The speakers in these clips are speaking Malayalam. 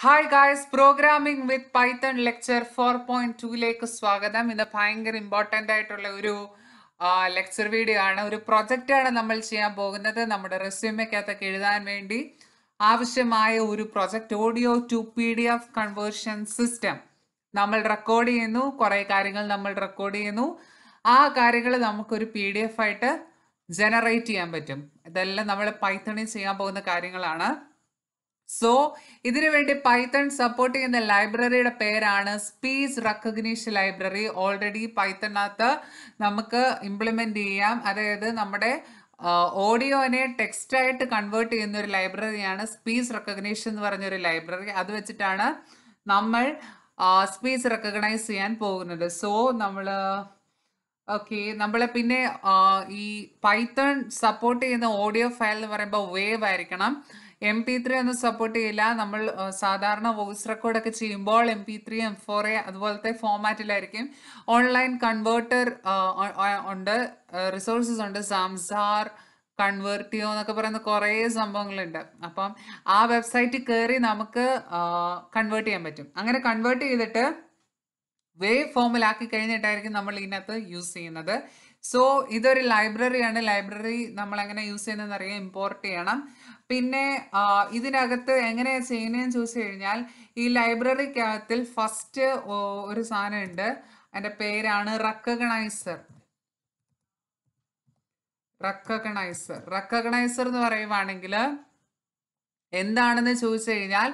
hi guys programming with Python lecture four point ടൂയിലേക്ക് സ്വാഗതം ഇത് ഭയങ്കര ഇമ്പോർട്ടൻ്റ് ആയിട്ടുള്ള ഒരു ലെക്ചർ വീഡിയോ ആണ് ഒരു പ്രൊജക്റ്റാണ് നമ്മൾ ചെയ്യാൻ പോകുന്നത് നമ്മുടെ റെസ്യൂമയ്ക്കകത്തൊക്കെ എഴുതാൻ വേണ്ടി ആവശ്യമായ ഒരു project audio to P D F conversion system നമ്മൾ റെക്കോർഡ് ചെയ്യുന്നു കുറേ കാര്യങ്ങൾ നമ്മൾ റെക്കോർഡ് ചെയ്യുന്നു ആ കാര്യങ്ങൾ നമുക്കൊരു പി ഡി എഫ് ആയിട്ട് ജനറേറ്റ് ചെയ്യാൻ പറ്റും ഇതെല്ലാം നമ്മൾ പൈത്തണിൽ ചെയ്യാൻ പോകുന്ന കാര്യങ്ങളാണ് സോ ഇതിനു വേണ്ടി പൈത്തൺ സപ്പോർട്ട് ചെയ്യുന്ന ലൈബ്രറിയുടെ പേരാണ് സ്പീച്ച് റെക്കഗ്നീഷൻ ലൈബ്രറി ഓൾറെഡി പൈത്തണിനകത്ത് നമുക്ക് ഇംപ്ലിമെൻ്റ് ചെയ്യാം അതായത് നമ്മുടെ ഓഡിയോനെ ടെക്സ്റ്റായിട്ട് കൺവേർട്ട് ചെയ്യുന്ന ഒരു ലൈബ്രറിയാണ് സ്പീച്ച് റെക്കഗ്നീഷൻ എന്ന് പറഞ്ഞൊരു ലൈബ്രറി അത് വെച്ചിട്ടാണ് നമ്മൾ സ്പീച്ച് റെക്കഗ്നൈസ് ചെയ്യാൻ പോകുന്നത് സോ നമ്മൾ ഓക്കെ നമ്മൾ പിന്നെ ഈ പൈത്തൺ സപ്പോർട്ട് ചെയ്യുന്ന ഓഡിയോ ഫയൽ എന്ന് പറയുമ്പോൾ വേവ് ആയിരിക്കണം എം പി ത്രീ ഒന്നും സപ്പോർട്ട് ചെയ്യില്ല നമ്മൾ സാധാരണ വോയിസ് റെക്കോർഡൊക്കെ ചെയ്യുമ്പോൾ M P three M four A അതുപോലത്തെ ഫോമാറ്റിലായിരിക്കും ഓൺലൈൻ കൺവേർട്ടർ ഉണ്ട് റിസോഴ്സസ് ഉണ്ട് സാംസാർ കൺവേർട്ടിയോ എന്നൊക്കെ പറയുന്ന കുറേ സംഭവങ്ങളുണ്ട് അപ്പം ആ വെബ്സൈറ്റിൽ കയറി നമുക്ക് കൺവേർട്ട് ചെയ്യാൻ പറ്റും അങ്ങനെ കൺവേർട്ട് ചെയ്തിട്ട് വേവ് ഫോമിലാക്കി കഴിഞ്ഞിട്ടായിരിക്കും നമ്മൾ ഇതിനകത്ത് യൂസ് ചെയ്യുന്നത് സോ ഇതൊരു ലൈബ്രറിയാണ് ലൈബ്രറി നമ്മൾ എങ്ങനെ യൂസ് ചെയ്യുന്നതെന്ന് അറിയാം ഇമ്പോർട്ട് ചെയ്യണം പിന്നെ ഇതിനകത്ത് എങ്ങനെ ചെയ്യുന്നതെന്ന് ചോദിച്ചു കഴിഞ്ഞാൽ ഈ ലൈബ്രറിക്കകത്തിൽ ഫസ്റ്റ് ഒരു സാധനം ഉണ്ട് അതിൻ്റെ പേരാണ് റെക്കഗ്നൈസർ റെക്കഗ്നൈസർ റെക്കഗ്നൈസർ എന്ന് പറയുവാണെങ്കിൽ എന്താണെന്ന് ചോദിച്ചു കഴിഞ്ഞാൽ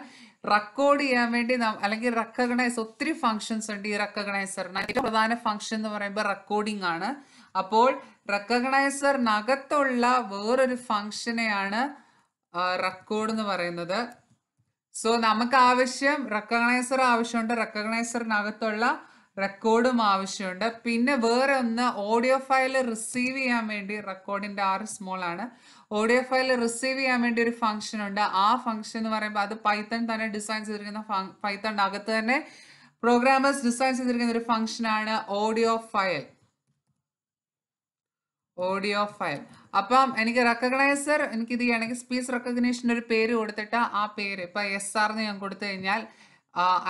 റെക്കോർഡ് ചെയ്യാൻ വേണ്ടി അല്ലെങ്കിൽ റെക്കഗ്നൈസ് ഒത്തിരി ഫങ്ഷൻസ് ഉണ്ട് ഈ റെക്കഗ്നൈസറിന് ഏറ്റവും പ്രധാന ഫങ്ഷൻ എന്ന് പറയുമ്പോൾ റെക്കോർഡിംഗ് ആണ് അപ്പോൾ റെക്കഗ്നൈസറിനകത്തുള്ള വേറൊരു ഫങ്ഷനെയാണ് റെക്കോർഡ് എന്ന് പറയുന്നത് സോ നമുക്ക് ആവശ്യം റെക്കഗ്നൈസർ ആവശ്യമുണ്ട് റെക്കഗ്നൈസറിനകത്തുള്ള റെക്കോർഡും ആവശ്യമുണ്ട് പിന്നെ വേറെ ഒന്ന് ഓഡിയോ ഫയൽ റിസീവ് ചെയ്യാൻ വേണ്ടി റെക്കോർഡിന്റെ ആർ സ്മോൾ ആണ് ഓഡിയോ ഫയൽ റിസീവ് ചെയ്യാൻ വേണ്ടി ഒരു ഫംഗ്ഷൻ ഉണ്ട് ആ ഫംഗ്ഷൻ എന്ന് പറയുമ്പോൾ അത് പൈത്തൺ തന്നെ ഡിസൈൻ ചെയ്തിരിക്കുന്ന പൈത്തൺ അകത്ത് തന്നെ പ്രോഗ്രാമേഴ്സ് ഡിസൈൻ ചെയ്തിരിക്കുന്ന ഒരു ആണ് ഓഡിയോ ഫയൽ ഓഡിയോ ഫയൽ അപ്പം എനിക്ക് റെക്കഗ്നൈസർ എനിക്ക് ഇത് ചെയ്യണമെങ്കിൽ സ്പീച്ച് റെക്കഗ്നേഷൻ്റെ ഒരു പേര് കൊടുത്തിട്ട് ആ പേര് ഇപ്പൊ എസ് ആർ എന്ന് ഞാൻ കൊടുത്തു കഴിഞ്ഞാൽ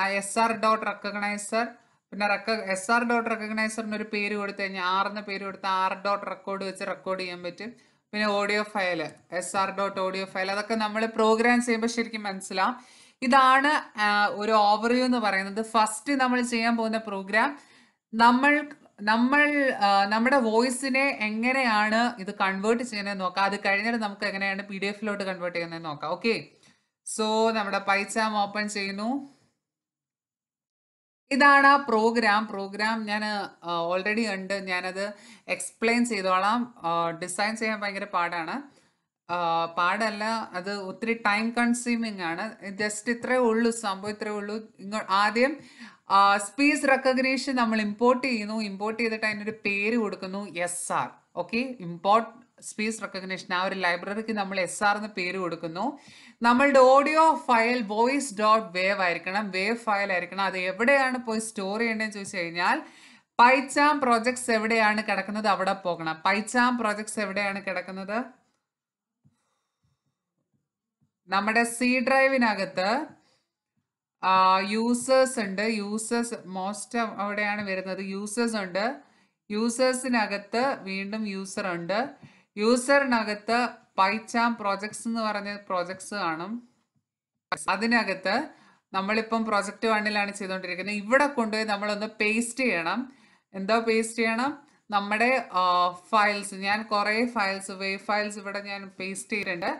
ആ എസ് ആർ ഡോട്ട് റെക്കഗ്നൈസർ പിന്നെ റെക്ക എസ് ആർ ഡോട്ട് റെക്കഗ്നൈസറിന് ഒരു പേര് കൊടുത്തു കഴിഞ്ഞാൽ ആറിന് പേര് കൊടുത്ത് ആർ ഡോട്ട് റെക്കോർഡ് വെച്ച് റെക്കോർഡ് ചെയ്യാൻ പറ്റും പിന്നെ audio file S R dot audio file അതൊക്കെ നമ്മൾ പ്രോഗ്രാം ചെയ്യുമ്പോൾ ശരിക്കും മനസ്സിലാവും ഇതാണ് ഒരു ഓവർവ്യൂ എന്ന് പറയുന്നത് ഫസ്റ്റ് നമ്മൾ ചെയ്യാൻ പോകുന്ന പ്രോഗ്രാം നമ്മൾ നമ്മൾ നമ്മുടെ വോയിസിനെ എങ്ങനെയാണ് ഇത് കൺവേർട്ട് ചെയ്യുന്നത് നോക്കാം അത് കഴിഞ്ഞിട്ട് നമുക്ക് എങ്ങനെയാണ് പി ഡി എഫിലോട്ട് കൺവേർട്ട് ചെയ്യുന്നത് നോക്കാം ഓക്കെ സോ നമ്മുടെ പൈച്ചാം ഓപ്പൺ ചെയ്യുന്നു ഇതാണ് ആ പ്രോഗ്രാം പ്രോഗ്രാം ഞാൻ ഓൾറെഡി ഉണ്ട് ഞാനത് എക്സ്പ്ലെയിൻ ചെയ്തോളാം ഡിസൈൻ ചെയ്യാൻ ഭയങ്കര പാടാണ് പാടല്ല അത് ഒത്തിരി ടൈം കൺസ്യൂമിങ് ആണ് ജസ്റ്റ് ഇത്രേ ഉള്ളൂ സംഭവം ഇത്രേ ഉള്ളൂ ഇങ്ങ ആദ്യം സ്പീസ് റെക്കഗ്നീഷൻ നമ്മൾ ഇമ്പോർട്ട് ചെയ്യുന്നു ഇമ്പോർട്ട് ചെയ്തിട്ട് അതിനൊരു പേര് കൊടുക്കുന്നു S R okay import speech recognition ആ ഒരു ലൈബ്രറിക്ക് നമ്മൾ എസ് ആർ എന്ന് പേര് കൊടുക്കുന്നു നമ്മളുടെ audio file voice dot wave ആയിരിക്കണം വേവ് ഫയൽ ആയിരിക്കണം അത് എവിടെയാണ് പോയി സ്റ്റോർ ചെയ്യേണ്ടതെന്ന് ചോദിച്ചു കഴിഞ്ഞാൽ പൈച്ചാം പ്രോജക്ട്സ് എവിടെയാണ് കിടക്കുന്നത് അവിടെ പോകണം പൈച്ചാം പ്രോജക്ട്സ് എവിടെയാണ് കിടക്കുന്നത് നമ്മുടെ സി ഡ്രൈവിനകത്ത് യൂസേഴ്സ് ഉണ്ട് യൂസേഴ്സ് മോസ്റ്റ് അവിടെയാണ് വരുന്നത് യൂസേഴ്സ് ഉണ്ട് യൂസേഴ്സിനകത്ത് വീണ്ടും യൂസർ ഉണ്ട് യൂസറിനകത്ത് പൈച്ചാം പ്രോജക്ട്സ് എന്ന് പറഞ്ഞ പ്രോജക്ട്സ് കാണും അതിനകത്ത് നമ്മളിപ്പം പ്രോജക്റ്റ് വണ്ണിലാണ് ചെയ്തുകൊണ്ടിരിക്കുന്നത് ഇവിടെ കൊണ്ടുപോയി നമ്മളൊന്ന് പേസ്റ്റ് ചെയ്യണം എന്തോ പേസ്റ്റ് ചെയ്യണം നമ്മുടെ ഫയൽസ് ഞാൻ കുറേ ഫയൽസ് വേ ഫയൽസ് ഇവിടെ ഞാൻ പേസ്റ്റ് ചെയ്തിട്ടുണ്ട്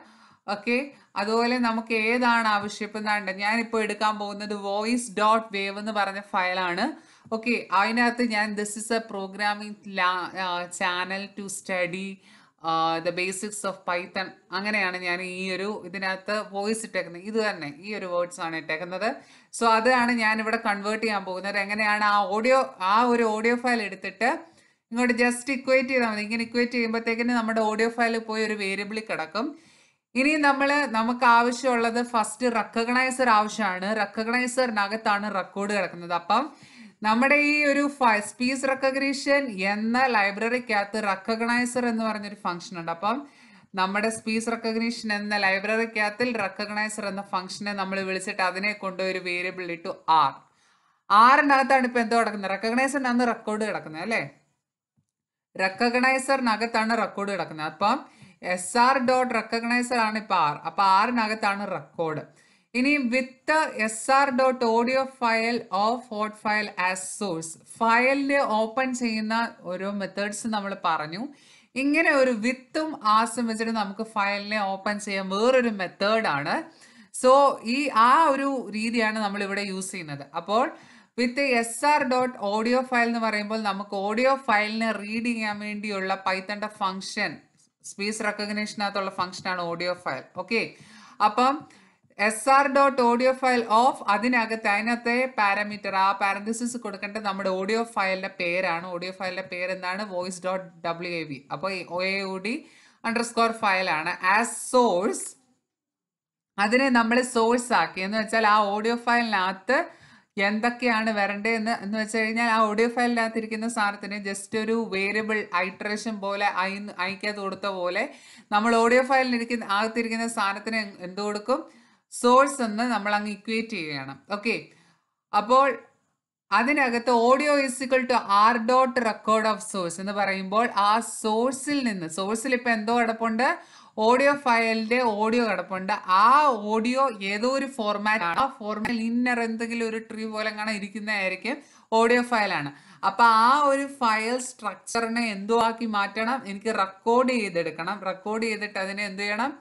ഓക്കെ അതുപോലെ നമുക്ക് ഏതാണ് ആവശ്യപ്പെടുന്നുണ്ട് ഞാനിപ്പോൾ എടുക്കാൻ പോകുന്നത് വോയിസ് ഡോട്ട് വേവ് എന്ന് പറഞ്ഞ ഫയലാണ് ഓക്കെ അതിനകത്ത് ഞാൻ this is a programming channel to study the basics of Python അങ്ങനെയാണ് ഞാൻ ഈ ഒരു ഇതിനകത്ത് വോയിസ് ഇട്ടേക്കുന്നത് ഇത് തന്നെ ഈ ഒരു വേർഡ്സ് ആണ് ഇട്ടേക്കുന്നത് സോ അതാണ് ഞാൻ ഇവിടെ കൺവേർട്ട് ചെയ്യാൻ പോകുന്നത് എങ്ങനെയാണ് ആ ഓഡിയോ ആ ഒരു ഓഡിയോ ഫയൽ എടുത്തിട്ട് ഇങ്ങോട്ട് ജസ്റ്റ് ഇക്വേറ്റ് ചെയ്താൽ മതി ഇങ്ങനെ ഇക്വേറ്റ് ചെയ്യുമ്പോഴത്തേക്കിന് നമ്മുടെ ഓഡിയോ ഫയൽ പോയി ഒരു വേരിയബിളിൽ കിടക്കും ഇനി നമ്മൾ നമുക്ക് ആവശ്യമുള്ളത് ഫസ്റ്റ് റെക്കഗ്നൈസർ ആവശ്യമാണ് റെക്കഗ്നൈസറിനകത്താണ് റെക്കോർഡ് കിടക്കുന്നത് അപ്പം നമ്മുടെ ഈ ഒരു സ്പീച്ച് റെക്കഗ്നീഷൻ എന്ന ലൈബ്രറിക്കകത്ത് റെക്കഗ്നൈസർ എന്ന് പറഞ്ഞൊരു ഫംഗ്ഷൻ ഉണ്ട് അപ്പം നമ്മുടെ സ്പീച്ച് റെക്കഗ്നീഷൻ എന്ന ലൈബ്രറിക്കകത്തിൽ റെക്കഗ്നൈസർ എന്ന ഫംഗ്ഷനെ നമ്മൾ വിളിച്ചിട്ട് അതിനെ കൊണ്ട് ഒരു വേരിയബിൾ ഇട്ടു ആർ ആറിനകത്താണ് ഇപ്പം എന്തോ കിടക്കുന്നത് റെക്കഗ്നൈസറിനാണ് റെക്കോർഡ് കിടക്കുന്നത് അല്ലേ റെക്കഗ്നൈസറിനകത്താണ് റെക്കോർഡ് കിടക്കുന്നത് അപ്പം എസ് ആർ ഡോട്ട് റെക്കഗ്നൈസർ ആണ് ഇപ്പൊ ആർ അപ്പൊ ആറിനകത്താണ് റെക്കോർഡ് ഇനി with S R dot audio file of hot file as source ഫയലിൽ ഓപ്പൺ ചെയ്യുന്ന ഓരോ മെത്തേഡ്സ് നമ്മൾ പറഞ്ഞു ഇങ്ങനെ ഒരു വിത്തും ആസും വെച്ചിട്ട് നമുക്ക് ഫയലിനെ ഓപ്പൺ ചെയ്യാൻ വേറൊരു മെത്തേഡാണ് സോ ഈ ആ ഒരു രീതിയാണ് നമ്മൾ ഇവിടെ യൂസ് ചെയ്യുന്നത് അപ്പോൾ with S R dot audio file എന്ന് പറയുമ്പോൾ നമുക്ക് ഓഡിയോ ഫയലിനെ റീഡ് ചെയ്യാൻ വേണ്ടിയുള്ള പൈത്തൻ്റെ ഫംഗ്ഷൻ സ്പീച്ച് റെക്കഗ്നേഷനകത്തുള്ള ഫംഗ്ഷനാണ് ഓഡിയോ ഫയൽ ഓക്കെ അപ്പം S R dot audio file of അതിനകത്ത് അതിനകത്തെ പാരാമീറ്റർ ആ പാരന്തസിസ് കൊടുക്കേണ്ടത് നമ്മുടെ ഓഡിയോ ഫയലിന്റെ പേരാണ് ഓഡിയോ പേര് എന്താണ് voice dot W A V അപ്പോൾ O A U D underscore ഫയലാണ് ആസ് സോഴ്സ് അതിനെ നമ്മൾ സോഴ്സ് ആക്കി എന്ന് വെച്ചാൽ ആ ഓഡിയോ ഫയലിനകത്ത് എന്തൊക്കെയാണ് വരേണ്ടതെന്ന് എന്ന് വെച്ച് കഴിഞ്ഞാൽ ആ ഓഡിയോ ഫയലിനകത്ത് ഇരിക്കുന്ന സാധനത്തിന് ജസ്റ്റ് ഒരു വേരിയബിൾ ഐട്രേഷൻ പോലെ അയക്കകത്ത് കൊടുത്ത പോലെ നമ്മൾ ഓഡിയോ ഫയലിൽ ഇരിക്കുന്ന അകത്തിരിക്കുന്ന സാധനത്തിന് എന്ത് കൊടുക്കും സോഴ്സ് എന്ന് നമ്മൾ അങ്ങ് ഇക്വേറ്റ് ചെയ്യണം ഓക്കെ അപ്പോൾ അതിനകത്ത് audio is equal to R dot record of source എന്ന് പറയുമ്പോൾ ആ സോഴ്സിൽ നിന്ന് സോഴ്സിൽ ഇപ്പോൾ എന്തോ കിടപ്പുണ്ട് ഓഡിയോ ഫയലിൻ്റെ ഓഡിയോ കിടപ്പുണ്ട് ആ ഓഡിയോ ഏതോ ഒരു ഫോർമാറ്റ് ആ ഫോർമാറ്റിൽ ഇന്നർ എന്തെങ്കിലും ഒരു ട്രീ പോലെ കാണാൻ ഇരിക്കുന്നതായിരിക്കും ഓഡിയോ ഫയലാണ് അപ്പോൾ ആ ഒരു ഫയൽ സ്ട്രക്ചറിനെ എന്തോ ആക്കി മാറ്റണം എനിക്ക് റെക്കോർഡ് ചെയ്തെടുക്കണം റെക്കോർഡ് ചെയ്തിട്ട് അതിനെ എന്ത് ചെയ്യണം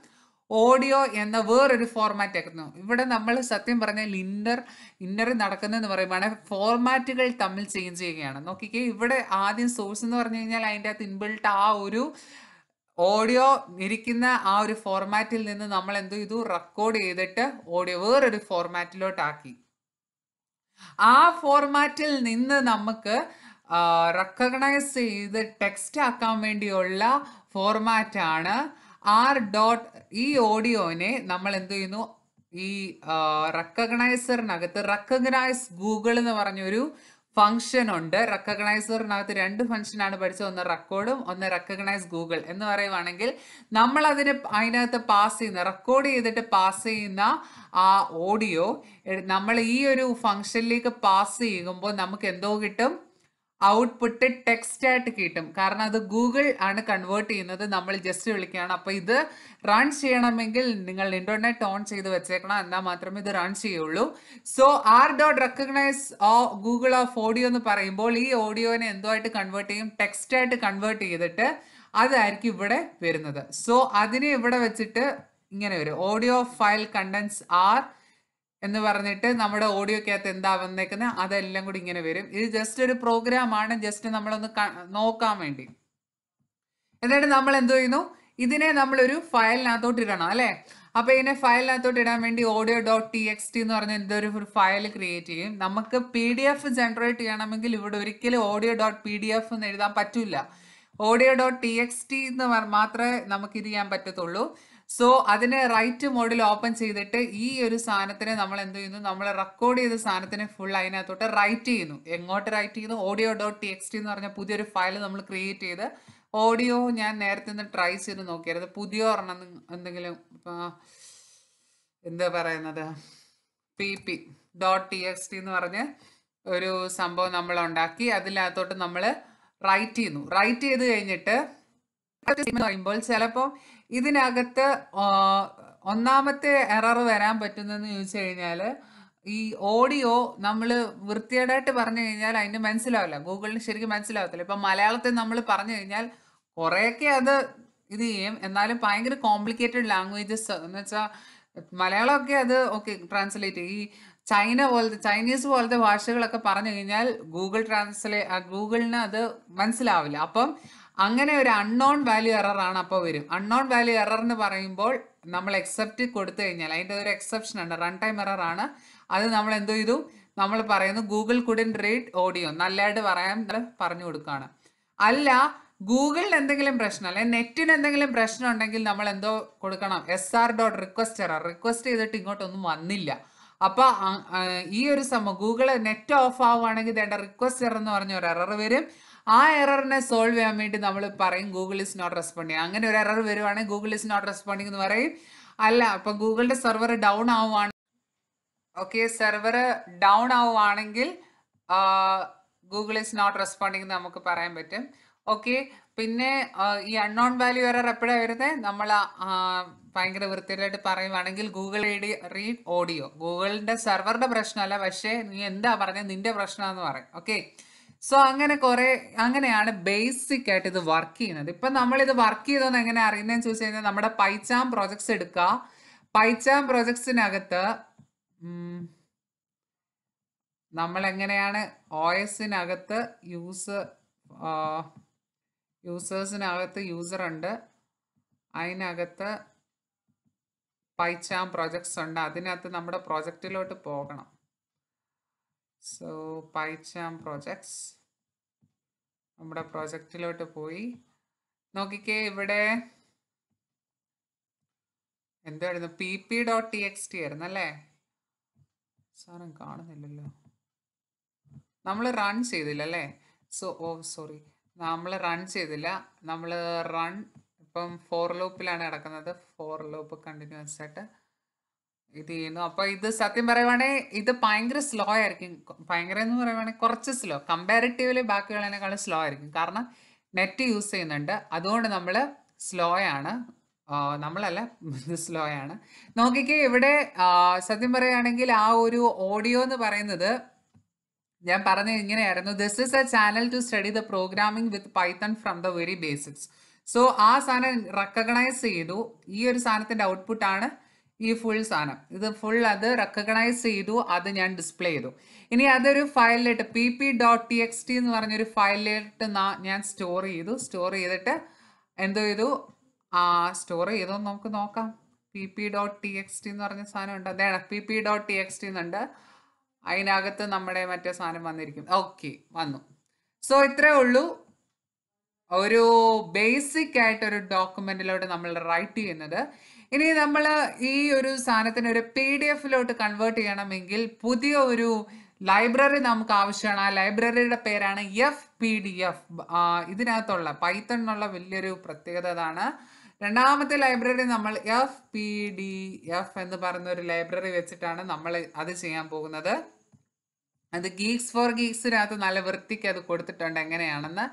ഓഡിയോ എന്ന വേറൊരു ഫോർമാറ്റ് ആക്കുന്നു ഇവിടെ നമ്മൾ സത്യം പറഞ്ഞാൽ ഇന്നർ ഇന്നറിൽ നടക്കുന്നതെന്ന് പറയുമ്പോൾ ഫോർമാറ്റുകൾ തമ്മിൽ ചേഞ്ച് ചെയ്യുകയാണ് നോക്കിക്കേ ഇവിടെ ആദ്യം സോഴ്സ് എന്ന് പറഞ്ഞു കഴിഞ്ഞാൽ അതിൻ്റെ അകത്ത് ഇൻബിൾട്ട് ആ ഒരു ഓഡിയോ ഇരിക്കുന്ന ആ ഒരു ഫോർമാറ്റിൽ നിന്ന് നമ്മൾ എന്തു ചെയ്തു റെക്കോർഡ് ചെയ്തിട്ട് ഓഡിയോ വേറൊരു ഫോർമാറ്റിലോട്ടാക്കി ആ ഫോർമാറ്റിൽ നിന്ന് നമുക്ക് റെക്കഗ്നൈസ് ചെയ്ത് ടെക്സ്റ്റ് ആക്കാൻ വേണ്ടിയുള്ള ഫോർമാറ്റാണ് ആണ് ആർ ഡോട്ട് ഈ ഓഡിയോനെ നമ്മൾ എന്ത് ചെയ്യുന്നു ഈ റെക്കഗ്നൈസറിനകത്ത് റെക്കഗ്നൈസ് ഗൂഗിൾ എന്ന് പറഞ്ഞൊരു ഫംഗ്ഷൻ ഉണ്ട് റെക്കഗ്നൈസറിനകത്ത് രണ്ട് ഫംഗ്ഷനാണ് പഠിച്ചത് ഒന്ന് റെക്കോർഡും ഒന്ന് റെക്കഗ്നൈസ് ഗൂഗിൾ എന്ന് പറയുവാണെങ്കിൽ നമ്മൾ അതിന് അതിനകത്ത് പാസ് ചെയ്യുന്ന റെക്കോർഡ് ചെയ്തിട്ട് പാസ് ചെയ്യുന്ന ആ ഓഡിയോ നമ്മൾ ഈ ഒരു ഫംഗ്ഷനിലേക്ക് പാസ് ചെയ്യുമ്പോൾ നമുക്ക് എന്തോ കിട്ടും ഔട്ട്പുട്ട് ടെക്സ്റ്റ് ആയിട്ട് കിട്ടും കാരണം അത് ഗൂഗിൾ ആണ് കൺവേർട്ട് ചെയ്യുന്നത് നമ്മൾ ജസ്റ്റ് വിളിക്കുകയാണ് അപ്പോൾ ഇത് റൺ ചെയ്യണമെങ്കിൽ നിങ്ങൾ ഇന്റർനെറ്റ് ഓൺ ചെയ്ത് വെച്ചേക്കണം എന്നാൽ മാത്രമേ ഇത് റൺ ചെയ്യുള്ളൂ so R dot recognize oh Google of audio എന്ന് പറയുമ്പോൾ ഈ ഓഡിയോനെ എന്തോ ആയിട്ട് കൺവേർട്ട് ചെയ്യും ടെക്സ്റ്റ് ആയിട്ട് കൺവേർട്ട് ചെയ്തിട്ട് അതായിരിക്കും ഇവിടെ വരുന്നത് സോ അതിനെ ഇവിടെ വെച്ചിട്ട് ഇങ്ങനെ വരും ഓഡിയോ ഫയൽ കണ്ടൻസ് ആർ എന്ന് പറഞ്ഞിട്ട് നമ്മുടെ ഓഡിയോക്കകത്ത് എന്താ വന്നേക്കുന്നത് അതെല്ലാം കൂടി ഇങ്ങനെ വരും ഇത് ജസ്റ്റ് ഒരു പ്രോഗ്രാം ആണ് ജസ്റ്റ് നമ്മളൊന്ന് നോക്കാൻ വേണ്ടി എന്നിട്ട് നമ്മൾ എന്ത് ചെയ്യുന്നു ഇതിനെ നമ്മളൊരു ഫയലിനകത്തോട്ട് ഇടണം അല്ലേ അപ്പോൾ ഇതിനെ ഫയലിനകത്തോട്ട് ഇടാൻ വേണ്ടി audio dot T X T എന്ന് പറഞ്ഞ എന്തൊരു ഫയൽ ക്രിയേറ്റ് ചെയ്യും നമുക്ക് പി ഡി എഫ് ജനറേറ്റ് ചെയ്യണമെങ്കിൽ ഇവിടെ ഒരിക്കലും audio dot P D F എന്ന് എഴുതാൻ പറ്റില്ല audio dot T X T എന്ന് മാത്രമേ നമുക്ക് ഇത് ചെയ്യാൻ പറ്റത്തുള്ളൂ സോ അതിനെ റൈറ്റ് മോഡിൽ ഓപ്പൺ ചെയ്തിട്ട് ഈ ഒരു സാധനത്തിനെ നമ്മൾ എന്ത് ചെയ്യുന്നു നമ്മൾ റെക്കോർഡ് ചെയ്ത സാധനത്തിനെ ഫുൾ അതിനകത്തോട്ട് റൈറ്റ് ചെയ്യുന്നു എങ്ങോട്ട് റൈറ്റ് ചെയ്യുന്നു audio dot T X T എന്ന് പറഞ്ഞ പുതിയൊരു ഫയൽ നമ്മൾ ക്രിയേറ്റ് ചെയ്ത് ഓഡിയോ ഞാൻ നേരത്തെ നിന്ന് ട്രൈ ചെയ്ത് നോക്കിയായിരുന്നു പുതിയ ഒരെണ്ണം എന്തെങ്കിലും എന്താ പറയുന്നത് P P dot T X T എന്ന് പറഞ്ഞ് ഒരു സംഭവം നമ്മൾ ഉണ്ടാക്കി അതിനകത്തോട്ട് നമ്മൾ റൈറ്റ് ചെയ്യുന്നു റൈറ്റ് ചെയ്ത് കഴിഞ്ഞിട്ട് എന്ന് പറയുമ്പോൾ ചിലപ്പോൾ ഇതിനകത്ത് ഒന്നാമത്തെ എറർ വരാൻ പറ്റുന്നതെന്ന് ചോദിച്ചു കഴിഞ്ഞാൽ ഈ ഓഡിയോ നമ്മൾ വൃത്തികേടായിട്ട് പറഞ്ഞു കഴിഞ്ഞാൽ അതിന് മനസ്സിലാവില്ല ഗൂഗിളിന് ശരിക്കും മനസ്സിലാവത്തില്ല ഇപ്പം മലയാളത്തിൽ നമ്മൾ പറഞ്ഞു കഴിഞ്ഞാൽ കുറേയൊക്കെ അത് ഇത് ചെയ്യും എന്നാലും ഭയങ്കര കോംപ്ലിക്കേറ്റഡ് ലാംഗ്വേജസ് എന്ന് വെച്ചാൽ മലയാളമൊക്കെ അത് ഓക്കെ ട്രാൻസ്ലേറ്റ് ചെയ്യും ഈ ചൈന പോലത്തെ ചൈനീസ് പോലത്തെ ഭാഷകളൊക്കെ പറഞ്ഞു കഴിഞ്ഞാൽ ഗൂഗിൾ ട്രാൻസ്ലേ ഗൂഗിളിന് അത് മനസ്സിലാവില്ല അപ്പം അങ്ങനെ ഒരു അൺനോൺ വാല്യൂ എറർ ആണ് അപ്പോൾ വരും അൺനോൺ വാല്യൂ എറർ എന്ന് പറയുമ്പോൾ നമ്മൾ എക്സെപ്റ്റ് കൊടുത്തു കഴിഞ്ഞാൽ അതിൻ്റെ ഒരു എക്സെപ്ഷൻ ഉണ്ട് റൺ ടൈം എറർ ആണ് അത് നമ്മൾ എന്ത് ചെയ്തു നമ്മൾ പറയുന്നു ഗൂഗിൾ കുഡിൻ റീഡ് ഓഡിയോ നല്ലതായിട്ട് പറയാൻ പറഞ്ഞു കൊടുക്കുകയാണ് അല്ല ഗൂഗിളിന് എന്തെങ്കിലും പ്രശ്നം അല്ലെ നെറ്റിന് എന്തെങ്കിലും പ്രശ്നം ഉണ്ടെങ്കിൽ നമ്മൾ എന്തോ കൊടുക്കണം S R dot request error request ചെയ്തിട്ട് ഇങ്ങോട്ടൊന്നും വന്നില്ല അപ്പോൾ ഈ ഒരു സംഭവം ഗൂഗിള് നെറ്റ് ഓഫ് ആവുകയാണെങ്കിൽ വേണ്ട റിക്വസ്റ്റ് എറർ എന്ന് പറഞ്ഞ ഒരു എറർ വരും ആ എററിനെ സോൾവ് ചെയ്യാൻ വേണ്ടി നമ്മൾ പറയും ഗൂഗിൾ ഇസ് നോട്ട് റെസ്പോണ്ടിങ് അങ്ങനെ ഒരു എറർ വരുവാണെങ്കിൽ ഗൂഗിൾ ഇസ് നോട്ട് റെസ്പോണ്ടിങ് എന്ന് പറയും അല്ല അപ്പൊ ഗൂഗിളിന്റെ സെർവർ ഡൗൺ ആവുകയാണ് ഓക്കെ സെർവർ ഡൗൺ ആവുകയാണെങ്കിൽ ഗൂഗിൾ ഇസ് നോട്ട് റെസ്പോണ്ടിങ് എന്ന് നമുക്ക് പറയാൻ പറ്റും ഓക്കെ പിന്നെ ഈ അൺനോൺ വാല്യൂ എറർ എപ്പോഴാണ് വരുന്നത് നമ്മൾ ഭയങ്കര വൃത്തിയായിട്ട് പറയുവാണെങ്കിൽ ഗൂഗിൾ റീഡ് ഓഡിയോ ഗൂഗിളിന്റെ സെർവറിന്റെ പ്രശ്നമല്ല പക്ഷേ നീ എന്താ പറഞ്ഞത് നിന്റെ പ്രശ്നമാണെന്ന് പറയും ഓക്കെ സോ അങ്ങനെ കുറേ അങ്ങനെയാണ് ബേസിക് ആയിട്ട് ഇത് വർക്ക് ചെയ്യുന്നത് നമ്മൾ ഇത് വർക്ക് ചെയ്തതെന്ന് എങ്ങനെ അറിയുന്നതെന്ന് ചോദിച്ചു കഴിഞ്ഞാൽ നമ്മുടെ പൈച്ചാം പ്രോജക്ട്സ് എടുക്കുക പൈച്ചാം പ്രോജക്ട്സിനകത്ത് നമ്മൾ എങ്ങനെയാണ് ഒ എസിനകത്ത് യൂസ് യൂസേഴ്സിനകത്ത് യൂസർ ഉണ്ട് അതിനകത്ത് പൈച്ചാം പ്രോജക്ട്സ് ഉണ്ട് അതിനകത്ത് നമ്മുടെ പ്രോജക്റ്റിലോട്ട് പോകണം സോ പൈച്ചാം പ്രോജക്ട്സ് നമ്മുടെ പ്രോജക്റ്റിലോട്ട് പോയി നോക്കിക്കേ ഇവിടെ എന്തായിരുന്നു P P dot T X T ആയിരുന്നു അല്ലേ സാധനം കാണുന്നില്ലല്ലോ നമ്മൾ റൺ ചെയ്തില്ല അല്ലേ സോ ഓ സോറി നമ്മൾ റൺ ചെയ്തില്ല നമ്മൾ റൺ ഇപ്പം ഫോർ ലൂപ്പിലാണ് കിടക്കുന്നത് ഫോർ ലൂപ്പ് കണ്ടിന്യൂസ് ആയിട്ട് ഇത് ചെയ്യുന്നു അപ്പൊ ഇത് സത്യം പറയുവാണെങ്കിൽ ഇത് ഭയങ്കര സ്ലോ ആയിരിക്കും ഭയങ്കര എന്ന് പറയുവാണെങ്കിൽ കുറച്ച് സ്ലോ കമ്പാരിറ്റീവ്ലി ബാക്കിയുള്ളതിനേക്കാളും സ്ലോ ആയിരിക്കും കാരണം നെറ്റ് യൂസ് ചെയ്യുന്നുണ്ട് അതുകൊണ്ട് നമ്മൾ സ്ലോ ആണ് നമ്മളല്ല സ്ലോ ആണ് നോക്കിക്കേ ഇവിടെ സത്യം പറയുകയാണെങ്കിൽ ആ ഒരു ഓഡിയോ എന്ന് പറയുന്നത് ഞാൻ പറഞ്ഞ ഇങ്ങനെയായിരുന്നു this is a channel to study the programming with Python from the very basics so ആ സാധനം റെക്കഗ്നൈസ് ചെയ്തു ഈ ഒരു സാധനത്തിൻ്റെ ഔട്ട്പുട്ടാണ് ആണ് ഈ ഫുൾ സാധനം ഇത് ഫുൾ അത് റെക്കഗ്നൈസ് ചെയ്തു അത് ഞാൻ ഡിസ്പ്ലേ ചെയ്തു ഇനി അതൊരു ഫയലിലിട്ട് P P dot T X T എന്ന് പറഞ്ഞൊരു ഫയലിലിട്ട് ഞാൻ സ്റ്റോർ ചെയ്തു സ്റ്റോർ ചെയ്തിട്ട് എന്തോ ചെയ്തു ആ സ്റ്റോർ ചെയ്തോ നമുക്ക് നോക്കാം P P dot T X T എന്ന് പറഞ്ഞ സാധനം ഉണ്ട് അതാണ് P P dot T X T എന്നുണ്ട് അതിനകത്ത് നമ്മുടെ മറ്റേ സാധനം വന്നിരിക്കും ഓക്കെ വന്നു സോ ഇത്രേ ഉള്ളൂ ഒരു ബേസിക് ആയിട്ട് ഒരു ഡോക്യുമെന്റിലോട്ട് നമ്മൾ റൈറ്റ് ചെയ്യുന്നത് ഇനി നമ്മൾ ഈ ഒരു സാധനത്തിന് ഒരു പി ഡി എഫിലോട്ട് കൺവേർട്ട് ചെയ്യണമെങ്കിൽ പുതിയ ഒരു ലൈബ്രറി നമുക്ക് ആവശ്യമാണ് ആ ലൈബ്രറിയുടെ പേരാണ് എഫ് പി ഡി എഫ് ഇതിനകത്തുള്ള പൈത്തൺ വലിയൊരു പ്രത്യേകത അതാണ് രണ്ടാമത്തെ ലൈബ്രറി നമ്മൾ എഫ് പി ഡി എഫ് എന്ന് പറയുന്ന ഒരു ലൈബ്രറി വെച്ചിട്ടാണ് നമ്മൾ അത് ചെയ്യാൻ പോകുന്നത് അത് ഗീക്സ് ഫോർ ഗീക്സിനകത്ത് നല്ല വൃത്തിക്ക് അത് കൊടുത്തിട്ടുണ്ട് എങ്ങനെയാണെന്ന്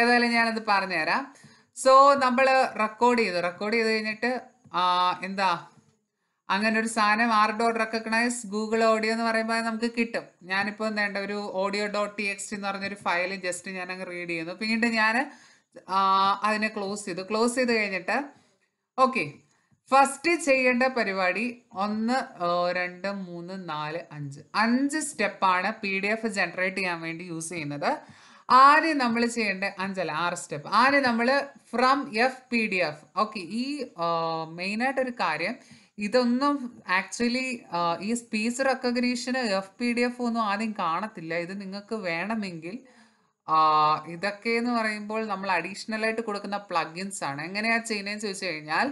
ഏതായാലും ഞാനത് പറഞ്ഞുതരാം സോ നമ്മൾ റെക്കോർഡ് ചെയ്തു റെക്കോർഡ് ചെയ്ത് കഴിഞ്ഞിട്ട് എന്താ അങ്ങനെ ഒരു സാധനം R dot recognize Google audio എന്ന് പറയുമ്പോൾ നമുക്ക് കിട്ടും ഞാനിപ്പോൾ എന്താ ഒരു ഓഡിയോ ഡോട്ട് ടി എക്സ്റ്റ് എന്ന് പറഞ്ഞൊരു ഫയൽ ജസ്റ്റ് ഞാൻ അങ്ങ് റീഡ് ചെയ്യുന്നു പിന്നീട് ഞാൻ അതിനെ ക്ലോസ് ചെയ്തു ക്ലോസ് ചെയ്ത് കഴിഞ്ഞിട്ട് ഓക്കെ ഫസ്റ്റ് ചെയ്യേണ്ട പരിപാടി ഒന്ന് രണ്ട് മൂന്ന് നാല് അഞ്ച് അഞ്ച് സ്റ്റെപ്പാണ് പി ഡി എഫ് ജനറേറ്റ് ചെയ്യാൻ വേണ്ടി യൂസ് ചെയ്യുന്നത് ആദ്യം നമ്മൾ ചെയ്യേണ്ട അഞ്ചല്ല ആറ് സ്റ്റെപ്പ് ആദ്യം നമ്മൾ from F P D F okay ഈ മെയിനായിട്ടൊരു കാര്യം ഇതൊന്നും ആക്ച്വലി ഈ സ്പീച്ച് റെക്കഗ്നീഷന് എഫ് പി ഡി എഫ് ഒന്നും ആദ്യം കാണത്തില്ല ഇത് നിങ്ങൾക്ക് വേണമെങ്കിൽ ഇതൊക്കെ എന്ന് പറയുമ്പോൾ നമ്മൾ അഡീഷണൽ ആയിട്ട് കൊടുക്കുന്ന പ്ലഗിൻസ് ആണ് എങ്ങനെയാ ചെയ്യുന്നതെന്ന് ചോദിച്ചു കഴിഞ്ഞാൽ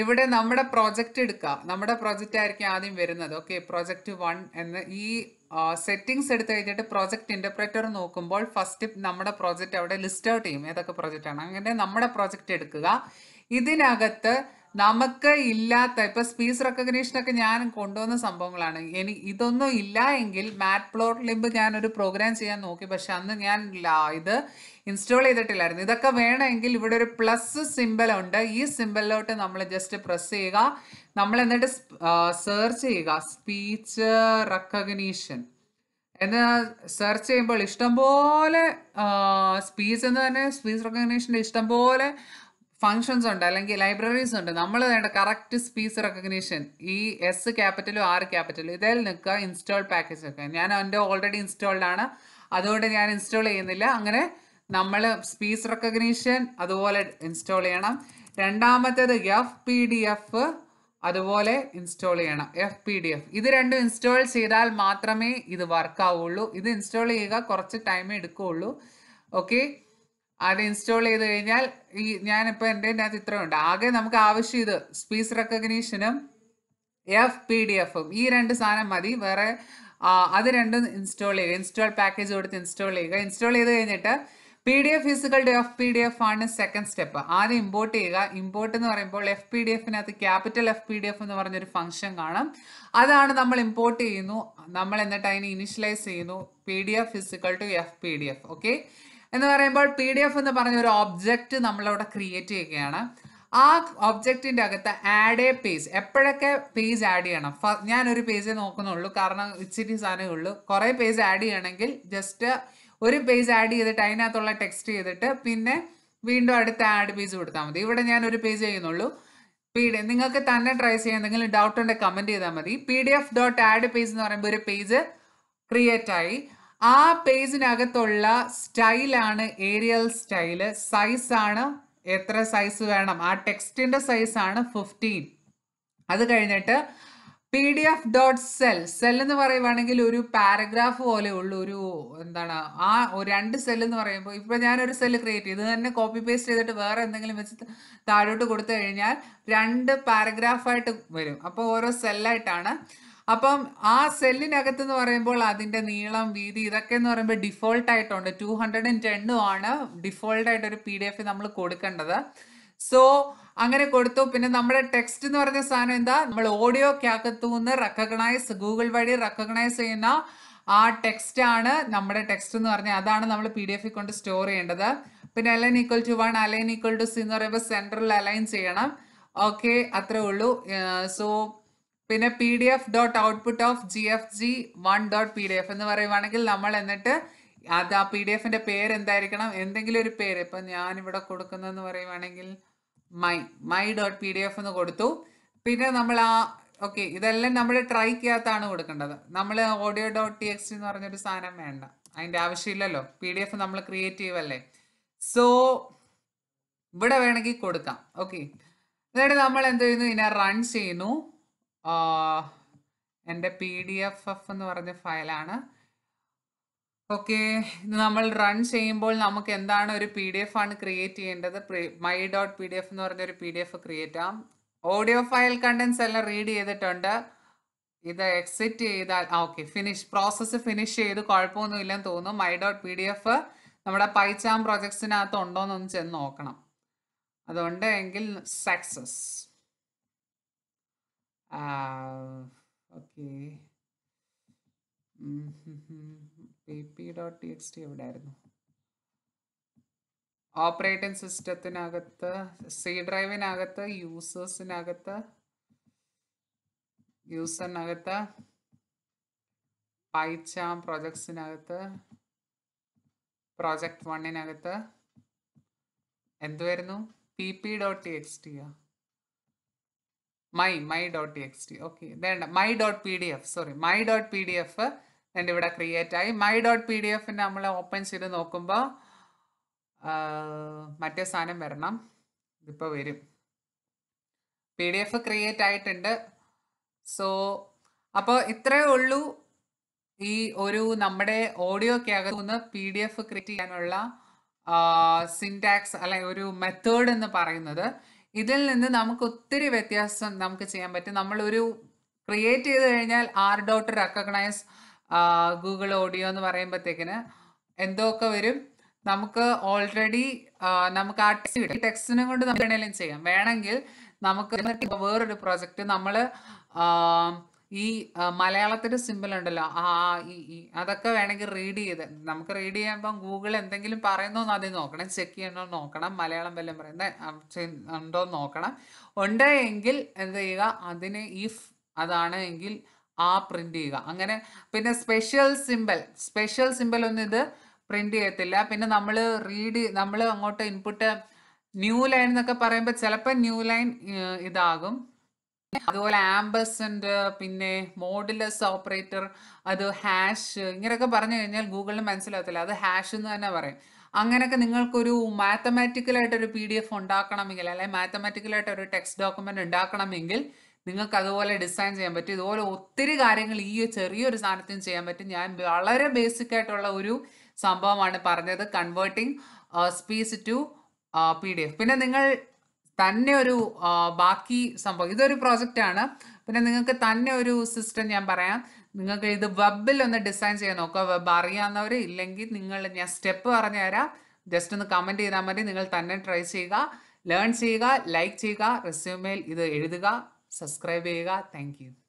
ഇവിടെ നമ്മുടെ പ്രോജക്റ്റ് എടുക്കുക നമ്മുടെ പ്രോജക്റ്റ് ആയിരിക്കും ആദ്യം വരുന്നത് ഓക്കെ പ്രോജക്റ്റ് വൺ എന്ന് ഈ സെറ്റിങ്സ് എടുത്തു കഴിഞ്ഞിട്ട് പ്രോജക്റ്റ് ഇൻ്റർപ്രറ്റർ നോക്കുമ്പോൾ ഫസ്റ്റ് നമ്മുടെ പ്രോജക്റ്റ് അവിടെ ലിസ്റ്റ് ഔട്ട് ചെയ്യും ഏതൊക്കെ പ്രോജക്റ്റാണ് അങ്ങനെ നമ്മുടെ പ്രോജക്റ്റ് എടുക്കുക ഇതിനകത്ത് നമുക്ക് ഇല്ലാത്ത ഇപ്പൊ സ്പീസ് റെക്കഗ്നീഷൻ ഒക്കെ ഞാൻ കൊണ്ടുവന്ന സംഭവങ്ങളാണ് ഇനി ഇതൊന്നും ഇല്ല എങ്കിൽ മാറ്റ് പ്ലോർ ലിമ്പ് ഞാൻ ഒരു പ്രോഗ്രാം ചെയ്യാൻ നോക്കി പക്ഷെ അന്ന് ഞാൻ ഇത് ഇൻസ്റ്റാൾ ചെയ്തിട്ടില്ലായിരുന്നു ഇതൊക്കെ വേണമെങ്കിൽ ഇവിടെ ഒരു പ്ലസ് സിമ്പലുണ്ട് ഉണ്ട് ഈ സിമ്പലിലോട്ട് നമ്മൾ ജസ്റ്റ് പ്രസ് ചെയ്യുക നമ്മൾ എന്നിട്ട് സെർച്ച് ചെയ്യുക സ്പീച്ച് റെക്കഗ്നീഷൻ എന്ന് സെർച്ച് ചെയ്യുമ്പോൾ ഇഷ്ടംപോലെ സ്പീച്ച് എന്ന് തന്നെ സ്പീച്ച് റെക്കഗ്നീഷൻ്റെ ഇഷ്ടംപോലെ ഫങ്ഷൻസ് ഉണ്ട് അല്ലെങ്കിൽ ലൈബ്രറീസ് ഉണ്ട് നമ്മൾ വേണ്ട കറക്റ്റ് സ്പീച്ച് റെക്കഗ്നീഷൻ ഈ എസ് ക്യാപിറ്റലും ആർ ക്യാപിറ്റലും ഇതിൽ നിൽക്കുക ഇൻസ്റ്റാൾ പാക്കേജ് ഒക്കെ ഞാൻ എൻ്റെ ഓൾറെഡി ഇൻസ്റ്റാൾഡ് ആണ് അതുകൊണ്ട് ഞാൻ ഇൻസ്റ്റാൾ ചെയ്യുന്നില്ല അങ്ങനെ നമ്മൾ സ്പീച്ച് റെക്കഗ്നീഷൻ അതുപോലെ ഇൻസ്റ്റാൾ ചെയ്യണം രണ്ടാമത്തേത് എഫ് പി ഡി എഫ് അതുപോലെ ഇൻസ്റ്റാൾ ചെയ്യണം എഫ് പി ഡി എഫ് ഇത് രണ്ടും ഇൻസ്റ്റാൾ ചെയ്താൽ മാത്രമേ ഇത് വർക്ക് ആവുള്ളൂ ഇത് ഇൻസ്റ്റാൾ ചെയ്യുക കുറച്ച് ടൈമേ എടുക്കുകയുള്ളൂ ഓക്കെ അത് ഇൻസ്റ്റാൾ ചെയ്ത് കഴിഞ്ഞാൽ ഈ ഞാനിപ്പോൾ എൻ്റെ അകത്ത് ഇത്രയുണ്ട് ആകെ നമുക്ക് ആവശ്യം ഇത് സ്പീച്ച് റെക്കഗ്നീഷനും എഫ് പി ഡി എഫും ഈ രണ്ട് സാധനം മതി വേറെ അത് രണ്ടും ഇൻസ്റ്റാൾ ചെയ്യുക ഇൻസ്റ്റാൾ പാക്കേജ് കൊടുത്ത് ഇൻസ്റ്റാൾ ചെയ്യുക ഇൻസ്റ്റാൾ ചെയ്ത് കഴിഞ്ഞിട്ട് P D F physical F P D F ആണ് സെക്കൻഡ് സ്റ്റെപ്പ് ആദ്യം ഇമ്പോർട്ട് ചെയ്യുക ഇമ്പോർട്ട് എന്ന് പറയുമ്പോൾ എഫ് പി ഡി എഫിനകത്ത് capital F P D F എന്ന് പറഞ്ഞൊരു ഫംഗ്ഷൻ കാണാം അതാണ് നമ്മൾ ഇമ്പോർട്ട് ചെയ്യുന്നു നമ്മൾ എന്നിട്ട് അതിനെ ഇനിഷ്യലൈസ് ചെയ്യുന്നു P D F physical to F P D F okay എന്ന് പറയുമ്പോൾ പി ഡി എഫ് എന്ന് പറഞ്ഞ ഒരു ഒബ്ജക്റ്റ് നമ്മളവിടെ ക്രിയേറ്റ് ചെയ്യുകയാണ് ആ ഒബ്ജക്റ്റിൻ്റെ അകത്ത് ആഡ് എ പേജ് എപ്പോഴൊക്കെ പേജ് ആഡ് ചെയ്യണം ഞാനൊരു പേജ് നോക്കുന്നുള്ളൂ കാരണം ഇച്ചിരി സാധനമേ ഉള്ളൂ കുറേ പേജ് ആഡ് ചെയ്യണമെങ്കിൽ ജസ്റ്റ് ഒരു പേജ് ആഡ് ചെയ്തിട്ട് അതിനകത്തുള്ള ടെക്സ്റ്റ് ചെയ്തിട്ട് പിന്നെ വീണ്ടും അടുത്ത ആഡ് പേജ് കൊടുത്താൽ മതി ഇവിടെ ഞാൻ ഒരു പേജ് ചെയ്യുന്നുള്ളൂ പി ഡി നിങ്ങൾക്ക് തന്നെ ട്രൈ ചെയ്യാൻ എന്തെങ്കിലും ഡൗട്ട് ഉണ്ടെങ്കിൽ കമൻറ്റ് ചെയ്താൽ മതി P D F dot add page എന്ന് പറയുമ്പോൾ ഒരു പേജ് ക്രിയേറ്റ് ആയി ആ പേജിനകത്തുള്ള സ്റ്റൈലാണ് ഏരിയൽ സ്റ്റൈല് സൈസാണ് എത്ര സൈസ് വേണം ആ ടെക്സ്റ്റിൻ്റെ സൈസാണ് ഫിഫ്റ്റീൻ അത് കഴിഞ്ഞിട്ട് P D F dot cell cell എന്ന് പറയുവാണെങ്കിൽ ഒരു പാരഗ്രാഫ് പോലെ ഉള്ള ഒരു എന്താണ് ആ രണ്ട് സെൽ എന്ന് പറയുമ്പോൾ ഇപ്പോൾ ഞാനൊരു സെൽ ക്രിയേറ്റ് ചെയ്ത് തന്നെ കോപ്പി പേസ്റ്റ് ചെയ്തിട്ട് വേറെ എന്തെങ്കിലും വെച്ച് താഴോട്ട് കൊടുത്തു കഴിഞ്ഞാൽ രണ്ട് പാരഗ്രാഫായിട്ട് വരും അപ്പോൾ ഓരോ സെല്ലായിട്ടാണ് അപ്പം ആ സെല്ലിനകത്ത് എന്ന് പറയുമ്പോൾ അതിൻ്റെ നീളം വീതി ഇതൊക്കെ എന്ന് പറയുമ്പോൾ ഡിഫോൾട്ട് ആയിട്ടുണ്ട് ടു ഹൺഡ്രഡ് ആൻഡ് ടെണ്ണും ആണ് ഡിഫോൾട്ട് ആയിട്ട് ഒരു പി ഡി എഫ് നമ്മൾ കൊടുക്കേണ്ടത് സോ അങ്ങനെ കൊടുത്തു പിന്നെ നമ്മുടെ ടെക്സ്റ്റ് എന്ന് പറഞ്ഞ സാധനം എന്താ നമ്മൾ ഓഡിയോ ക്യാക്കത്തു നിന്ന് റെക്കഗ്നൈസ് ഗൂഗിൾ വഴി റെക്കഗ്നൈസ് ചെയ്യുന്ന ആ ടെക്സ്റ്റ് ആണ് നമ്മുടെ ടെക്സ്റ്റ് എന്ന് പറഞ്ഞാൽ അതാണ് നമ്മൾ പി ഡി എഫിൽ കൊണ്ട് സ്റ്റോർ ചെയ്യേണ്ടത് പിന്നെ align equal to one align equal to C എന്ന് പറയുമ്പോൾ സെൻട്രൽ അലൈൻ ചെയ്യണം ഓക്കെ അത്രേ ഉള്ളൂ സോ പിന്നെ P D F dot output of G F G one dot P D F എന്ന് പറയുവാണെങ്കിൽ നമ്മൾ എന്നിട്ട് അത് ആ പി ഡി എഫിന്റെ പേര് എന്തായിരിക്കണം എന്തെങ്കിലും ഒരു പേര് ഇപ്പൊ ഇവിടെ കൊടുക്കുന്നതെന്ന് പറയുവാണെങ്കിൽ my my dot P D F എന്ന് കൊടുത്തു പിന്നെ നമ്മൾ ആ ഓക്കെ ഇതെല്ലാം നമ്മൾ ചെയ്യാത്താണ് കൊടുക്കേണ്ടത് നമ്മൾ ഓഡിയോ ഡോട്ട് ടി എക്സ് എന്ന് പറഞ്ഞൊരു സാധനം വേണ്ട അതിന്റെ ആവശ്യമില്ലല്ലോ പി ഡി എഫ് നമ്മൾ ക്രിയേറ്റ് ചെയ്യുമല്ലേ സോ ഇവിടെ വേണമെങ്കിൽ കൊടുക്കാം ഓക്കെ എന്നിട്ട് നമ്മൾ എന്ത് ചെയ്യുന്നു ഇതിനെ റൺ ചെയ്യുന്നു എൻ്റെ പി ഡി എഫ് എഫ് എന്ന് പറഞ്ഞ ഫയലാണ് ഓക്കെ ഇത് നമ്മൾ റൺ ചെയ്യുമ്പോൾ നമുക്ക് എന്താണ് ഒരു പി ഡി എഫ് ആണ് ക്രിയേറ്റ് ചെയ്യേണ്ടത് my dot P D F എന്ന് പറഞ്ഞൊരു പി ഡി എഫ് ക്രിയേറ്റ് ആ ഓഡിയോ ഫയൽ കണ്ടൻസ് എല്ലാം റീഡ് ചെയ്തിട്ടുണ്ട് ഇത് എക്സിറ്റ് ചെയ്താൽ ഓക്കെ ഫിനിഷ് പ്രോസസ്സ് ഫിനിഷ് ചെയ്ത് ഇല്ലെന്ന് തോന്നുന്നു my dot P D F നമ്മുടെ പൈച്ചാം പ്രൊജക്ട്സിനകത്ത് ഉണ്ടോ എന്നൊന്ന് ചെന്ന് നോക്കണം അതുകൊണ്ട് എങ്കിൽ success okay P P dot T X T എവിടെയായിരുന്നു ഓപ്പറേറ്റിംഗ് സിസ്റ്റത്തിനകത്ത് സി ഡ്രൈവിനകത്ത് യൂസേഴ്സിനകത്ത് യൂസറിനകത്ത് പൈച്ചാം പ്രൊജക്ട്സിനകത്ത് പ്രോജക്റ്റ് വണ്ണിനകത്ത് എന്തുവായിരുന്നു P P dot T X ടിയാണ് my my dot X T okay വേണ്ട my dot P D F sorry my dot P D F എൻ്റെ ഇവിടെ ക്രിയേറ്റ് ആയി my dot P D F നമ്മൾ ഓപ്പൺ ചെയ്ത് നോക്കുമ്പോൾ മറ്റേ സാധനം വരണം ഇതിപ്പോൾ വരും പി ഡി എഫ് ക്രിയേറ്റ് ആയിട്ടുണ്ട് സോ അപ്പോൾ ഇത്രയേ ഉള്ളൂ ഈ ഒരു നമ്മുടെ ഓഡിയോക്കകത്തുനിന്ന് പി ഡി എഫ് ക്രിയേറ്റ് ചെയ്യാനുള്ള സിൻടാക്സ് അല്ലെ ഒരു മെത്തേഡ് എന്ന് പറയുന്നത് ഇതിൽ നിന്ന് നമുക്ക് ഒത്തിരി വ്യത്യാസം നമുക്ക് ചെയ്യാൻ പറ്റും നമ്മളൊരു ക്രിയേറ്റ് ചെയ്ത് കഴിഞ്ഞാൽ R dot recognize Google audio എന്ന് പറയുമ്പോഴത്തേക്കിന് എന്തൊക്കെ വരും നമുക്ക് ഓൾറെഡി നമുക്ക് ആ ടെക്സ്റ്റ് ടെക്സ്റ്റിനും കൊണ്ട് നമുക്ക് ചെയ്യാം വേണമെങ്കിൽ നമുക്ക് വേറൊരു പ്രോജക്റ്റ് നമ്മൾ ഈ മലയാളത്തിൻ്റെ സിമ്പിൾ ഉണ്ടല്ലോ ആ ഈ അതൊക്കെ വേണമെങ്കിൽ റീഡ് ചെയ്ത് നമുക്ക് റീഡ് ചെയ്യുമ്പം ഗൂഗിൾ എന്തെങ്കിലും പറയുന്നോ എന്ന് ആദ്യം നോക്കണം ചെക്ക് ചെയ്യണോ നോക്കണം മലയാളം വല്ലതും പറയുന്ന ഉണ്ടോ നോക്കണം ഉണ്ടെങ്കിൽ എങ്കിൽ എന്ത് ചെയ്യുക അതിന് ഇഫ് അതാണ് എങ്കിൽ ആ പ്രിന്റ് ചെയ്യുക അങ്ങനെ പിന്നെ സ്പെഷ്യൽ സിമ്പിൾ സ്പെഷ്യൽ സിമ്പിൾ ഒന്നും ഇത് പ്രിന്റ് ചെയ്യത്തില്ല പിന്നെ നമ്മൾ റീഡ് നമ്മൾ അങ്ങോട്ട് ഇൻപുട്ട് ന്യൂ ലൈൻ എന്നൊക്കെ പറയുമ്പോൾ ചിലപ്പോൾ ന്യൂ ലൈൻ ഇതാകും അതുപോലെ ആംബസൻഡ് പിന്നെ മോഡുലസ് ഓപ്പറേറ്റർ അത് ഹാഷ് ഇങ്ങനെയൊക്കെ പറഞ്ഞു കഴിഞ്ഞാൽ ഗൂഗിളിന് മനസ്സിലാകത്തില്ല അത് ഹാഷ് എന്ന് തന്നെ പറയും അങ്ങനെയൊക്കെ നിങ്ങൾക്കൊരു മാത്തമാറ്റിക്കലായിട്ടൊരു പി ഡി എഫ് ഉണ്ടാക്കണമെങ്കിൽ അല്ലെങ്കിൽ മാത്തമാറ്റിക്കലായിട്ട് ഒരു ടെക്സ്റ്റ് ഡോക്യുമെന്റ് ഉണ്ടാക്കണമെങ്കിൽ നിങ്ങൾക്ക് അതുപോലെ ഡിസൈൻ ചെയ്യാൻ പറ്റും ഇതുപോലെ ഒത്തിരി കാര്യങ്ങൾ ഈ ചെറിയൊരു സാധനത്തിന് ചെയ്യാൻ പറ്റും ഞാൻ വളരെ ബേസിക് ആയിട്ടുള്ള ഒരു സംഭവമാണ് പറഞ്ഞത് converting speech to P D F പിന്നെ നിങ്ങൾ തന്നെ ഒരു ബാക്കി സംഭവം ഇതൊരു പ്രോജക്റ്റാണ് പിന്നെ നിങ്ങൾക്ക് തന്നെ ഒരു സിസ്റ്റം ഞാൻ പറയാം നിങ്ങൾക്ക് ഇത് വെബിൽ ഒന്ന് ഡിസൈൻ ചെയ്യാൻ നോക്കുക വെബ് അറിയാവുന്നവർ ഇല്ലെങ്കിൽ നിങ്ങൾ ഞാൻ സ്റ്റെപ്പ് പറഞ്ഞു തരാം ജസ്റ്റ് ഒന്ന് കമൻറ്റ് ചെയ്താൽ മതി നിങ്ങൾ തന്നെ ട്രൈ ചെയ്യുക ലേൺ ചെയ്യുക ലൈക്ക് ചെയ്യുക റെസ്യൂമേൽ ഇത് എഴുതുക സബ്സ്ക്രൈബ് ചെയ്യുക താങ്ക്